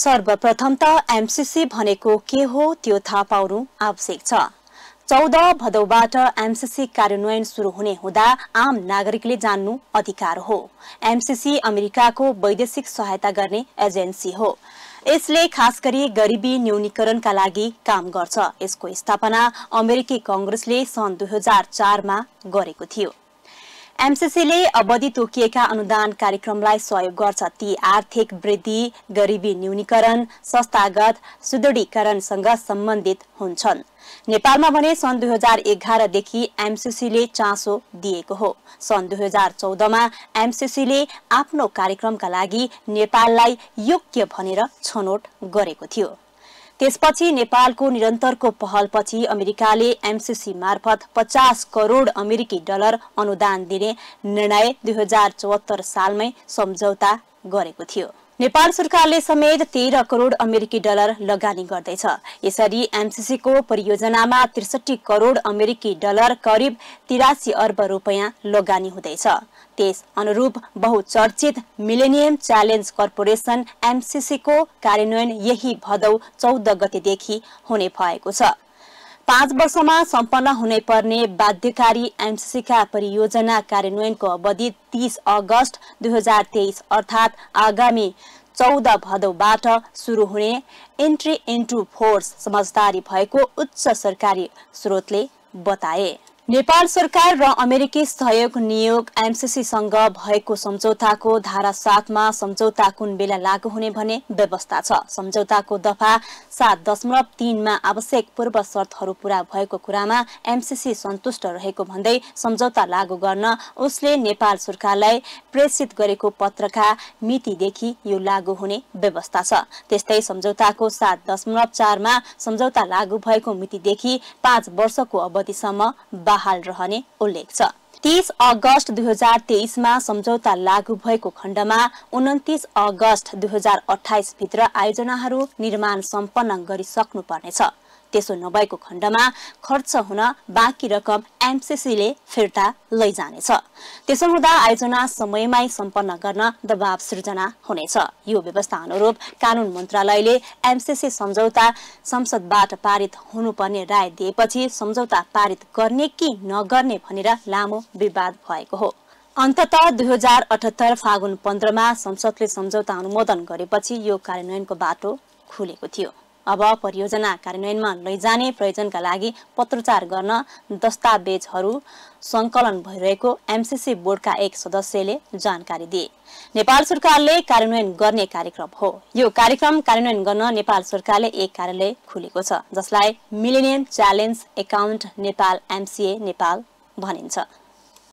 सर्वप्रथम त एमसिसी भनेको के हो त्यो थाहा पाउनु आवश्यक छ चौध भदौबाट एमसिसी कार्यान्वयन सुरु हुने हुँदा आम नागरिकले जान्नु अधिकार हो एमसिसी अमेरिकाको वैदेशिक सहायता गर्ने एजेन्सी हो यसले खास गरी गरिबी न्यूनीकरणका लागि काम गर्छ यसको स्थापना अमेरिकी कङ्ग्रेसले सन् दुई हजार चारमा गरेको थियो एमसिसीले अवधि तोकिएका अनुदान कार्यक्रमलाई सहयोग गर्छ ती आर्थिक वृद्धि गरिबी न्यूनीकरण संस्थागत सुदृढीकरणसँग सम्बन्धित हुन्छन् नेपालमा भने सन् दुई हजार एघारदेखि एमसिसीले चासो दिएको हो सन् दुई हजार चौधमा एमसिसीले आफ्नो कार्यक्रमका लागि नेपाललाई योग्य भनेर छनौट गरेको थियो त्यसपछि नेपालको निरन्तरको पहलपछि अमेरिकाले एमसिसी मार्फत पचास करोड अमेरिकी डलर अनुदान दिने निर्णय दुई हजार चौहत्तर सालमै सम्झौता गरेको थियो नेपाल सरकारले समेत तेह्र करोड अमेरिकी डलर लगानी गर्दैछ यसरी एमसिसीको परियोजनामा त्रिसठी करोड अमेरिकी डलर करिब तिरासी अर्ब रुपियाँ लगानी हुँदैछ तेस अनुरूप बहुचर्चित मिलेनियम च्यालेन्ज कर्पोरेसन एमसिसीको कार्यान्वयन यही भदौ चौध गतेदेखि हुने भएको छ पाँच वर्षमा सम्पन्न हुनैपर्ने पर्ने बाध्यकारी एमसिसीका परियोजना कार्यान्वयनको अवधि तीस अगस्त दुई हजार तेइस अर्थात् आगामी चौध भदौबाट सुरु हुने इन्ट्री इन्टु फोर्स समझदारी भएको उच्च सरकारी स्रोतले बताए नेपाल सरकार र अमेरिकी सहयोग नियोग एमसिसीसँग भएको सम्झौताको धारा सातमा सम्झौता कुन बेला लागू हुने भने व्यवस्था छ सम्झौताको दफा सात दशमलव तीनमा आवश्यक पूर्व शर्तहरू पूरा भएको कुरामा एमसिसी सन्तुष्ट रहेको भन्दै सम्झौता लागू गर्न उसले नेपाल सरकारलाई प्रेषित गरेको पत्रका मितिदेखि यो लागू हुने व्यवस्था छ त्यस्तै सम्झौताको सात दशमलव चारमा सम्झौता लागू भएको मितिदेखि पाँच वर्षको अवधिसम्म बहाल रहने उल्लेख छ तीस अगस्त दुई हजार तेइसमा सम्झौता लागू भएको खण्डमा उन्तिस अगस्त दुई हजार अठाइस भित्र आयोजनाहरू निर्माण सम्पन्न गरिसक्नु पर्नेछ त्यसो नभएको खण्डमा खर्च हुन बाँकी रकम एमसिसीले फिर्ता लैजानेछ त्यसो हुँदा आयोजना समयमै सम्पन्न गर्न दबाव सृजना हुनेछ यो व्यवस्था अनुरूप कानून मन्त्रालयले एमसिसी सम्झौता संसदबाट पारित हुनुपर्ने राय दिएपछि सम्झौता पारित गर्ने कि नगर्ने भनेर लामो विवाद भएको हो अन्तत दुई हजार अठहत्तर फागुन पन्ध्रमा संसदले सम्झौता अनुमोदन गरेपछि यो कार्यान्वयनको बाटो खुलेको थियो अब परियोजना कार्यान्वयनमा लैजाने प्रयोजनका लागि पत्रचार गर्न दस्तावेजहरू सङ्कलन भइरहेको एमसिसी बोर्डका एक सदस्यले जानकारी दिए नेपाल सरकारले कार्यान्वयन गर्ने कार्यक्रम हो यो कार्यक्रम कार्यान्वयन गर्न नेपाल सरकारले एक कार्यालय खोलेको छ जसलाई millennium challenge account Nepal MCA Nepal भनिन्छ